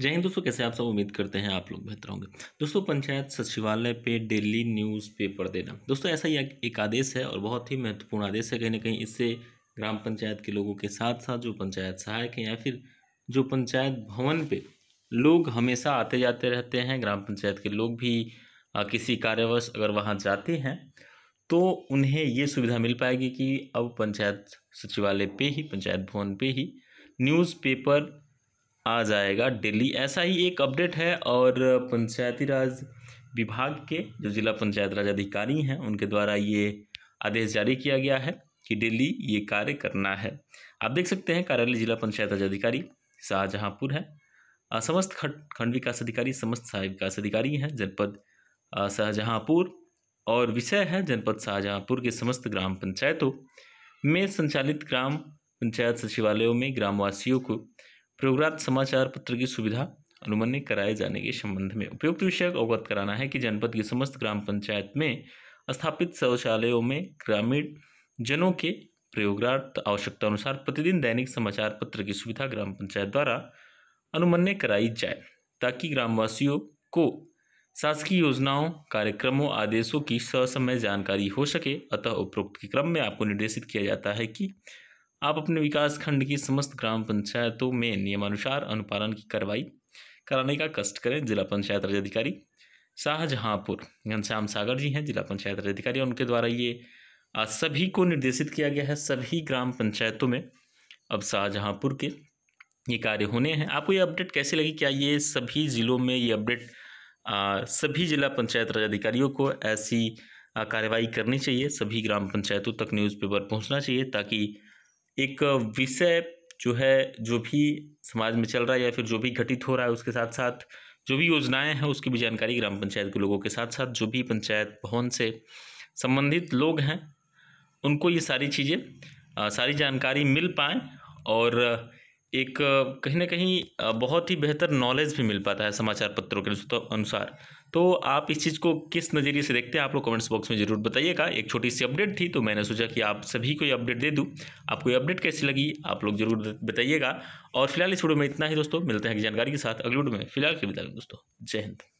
जय हिंद दोस्तों कैसे आप सब उम्मीद करते हैं आप लोग बेहतर होंगे दोस्तों पंचायत सचिवालय पे डेली न्यूज़ पेपर देना दोस्तों ऐसा ही एक आदेश है और बहुत ही महत्वपूर्ण आदेश है कहीं ना कहीं इससे ग्राम पंचायत के लोगों के साथ साथ जो पंचायत सहायक हैं या फिर जो पंचायत भवन पे लोग हमेशा आते जाते रहते हैं ग्राम पंचायत के लोग भी आ, किसी कार्यवश अगर वहाँ जाते हैं तो उन्हें ये सुविधा मिल पाएगी कि अब पंचायत सचिवालय पर ही पंचायत भवन पर ही न्यूज़पेपर आ जाएगा डेली ऐसा ही एक अपडेट है और पंचायती राज विभाग के जो जिला पंचायत राज अधिकारी हैं उनके द्वारा ये आदेश जारी किया गया है कि डेली ये कार्य करना है आप देख सकते हैं कार्यालय जिला पंचायत राज अधिकारी शाहजहाँपुर है समस्त खंड विकास अधिकारी समस्त सहायक विकास अधिकारी हैं जनपद शाहजहाँपुर और विषय है जनपद शाहजहाँपुर के समस्त ग्राम पंचायतों में संचालित ग्राम पंचायत सचिवालयों में ग्रामवासियों को प्रयोगराज समाचार पत्र की सुविधा अनुमन्य कराए जाने के संबंध में उपयुक्त विषय अवगत कराना है कि जनपद की समस्त ग्राम पंचायत में स्थापित शौचालयों में ग्रामीण जनों के प्रयोगार्थ आवश्यकता अनुसार प्रतिदिन दैनिक समाचार पत्र की सुविधा ग्राम पंचायत द्वारा अनुमन्य कराई जाए ताकि ग्रामवासियों को शासकीय योजनाओं कार्यक्रमों आदेशों की ससमय जानकारी हो सके अतः उपरोक्त के क्रम में आपको निर्देशित किया जाता है कि आप अपने विकास खंड की समस्त ग्राम पंचायतों में नियमानुसार अनुपालन की कार्रवाई कराने का कष्ट करें जिला पंचायत राज अधिकारी शाहजहाँपुर घनश्याम सागर जी हैं जिला पंचायत राज अधिकारी उनके द्वारा ये सभी को निर्देशित किया गया है सभी ग्राम पंचायतों में अब शाहजहाँपुर के ये कार्य होने हैं आपको ये अपडेट कैसे लगी क्या ये सभी ज़िलों में ये अपडेट सभी जिला पंचायत राज अधिकारियों को ऐसी कार्रवाई करनी चाहिए सभी ग्राम पंचायतों तक न्यूज़पेपर पहुंचना चाहिए ताकि एक विषय जो है जो भी समाज में चल रहा है या फिर जो भी घटित हो रहा है उसके साथ साथ जो भी योजनाएं हैं उसकी भी जानकारी ग्राम पंचायत के लोगों के साथ साथ जो भी पंचायत भवन से संबंधित लोग हैं उनको ये सारी चीज़ें सारी जानकारी मिल पाएँ और एक कहीं ना कहीं बहुत ही बेहतर नॉलेज भी मिल पाता है समाचार पत्रों के अनुसार तो आप इस चीज़ को किस नज़रिए से देखते हैं आप लोग कमेंट्स बॉक्स में ज़रूर बताइएगा एक छोटी सी अपडेट थी तो मैंने सोचा कि आप सभी को ये अपडेट दे दूँ आपको ये अपडेट कैसी लगी आप लोग ज़रूर बताइएगा और फिलहाल इस वीडियो में इतना ही दोस्तों मिलते हैं जानकारी के साथ अगले वीडियो में फिलहाल के बिता दोस्तों जय हिंद